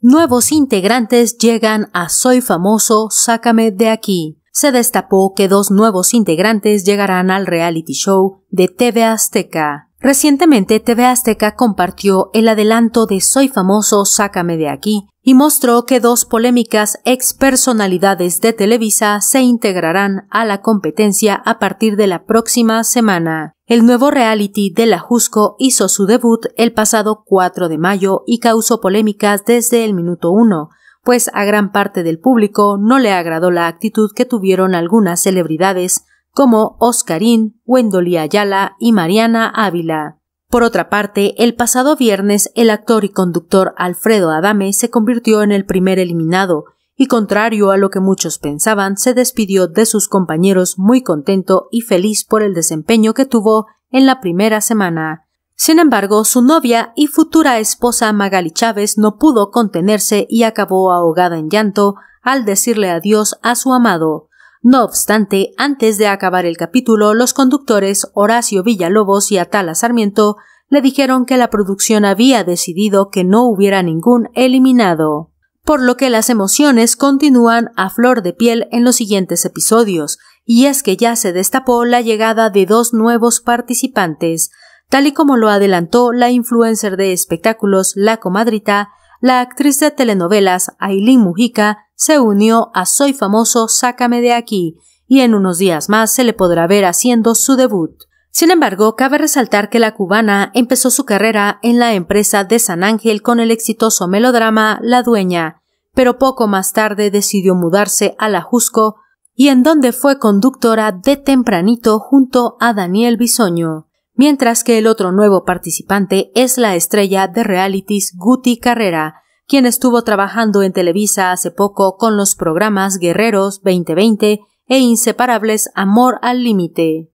Nuevos integrantes llegan a Soy Famoso, Sácame de aquí. Se destapó que dos nuevos integrantes llegarán al reality show de TV Azteca. Recientemente TV Azteca compartió el adelanto de Soy Famoso, Sácame de aquí y mostró que dos polémicas ex personalidades de Televisa se integrarán a la competencia a partir de la próxima semana. El nuevo reality de la Jusco hizo su debut el pasado 4 de mayo y causó polémicas desde el minuto 1, pues a gran parte del público no le agradó la actitud que tuvieron algunas celebridades como Oscarín, Wendolí Ayala y Mariana Ávila. Por otra parte, el pasado viernes el actor y conductor Alfredo Adame se convirtió en el primer eliminado, y contrario a lo que muchos pensaban, se despidió de sus compañeros muy contento y feliz por el desempeño que tuvo en la primera semana. Sin embargo, su novia y futura esposa Magali Chávez no pudo contenerse y acabó ahogada en llanto al decirle adiós a su amado. No obstante, antes de acabar el capítulo, los conductores Horacio Villalobos y Atala Sarmiento le dijeron que la producción había decidido que no hubiera ningún eliminado por lo que las emociones continúan a flor de piel en los siguientes episodios, y es que ya se destapó la llegada de dos nuevos participantes, tal y como lo adelantó la influencer de espectáculos La Comadrita, la actriz de telenovelas Aileen Mujica se unió a Soy Famoso, Sácame de aquí, y en unos días más se le podrá ver haciendo su debut. Sin embargo, cabe resaltar que la cubana empezó su carrera en la empresa de San Ángel con el exitoso melodrama La Dueña, pero poco más tarde decidió mudarse a la Jusco y en donde fue conductora de Tempranito junto a Daniel Bisoño, mientras que el otro nuevo participante es la estrella de realities Guti Carrera, quien estuvo trabajando en Televisa hace poco con los programas Guerreros 2020 e Inseparables Amor al Límite.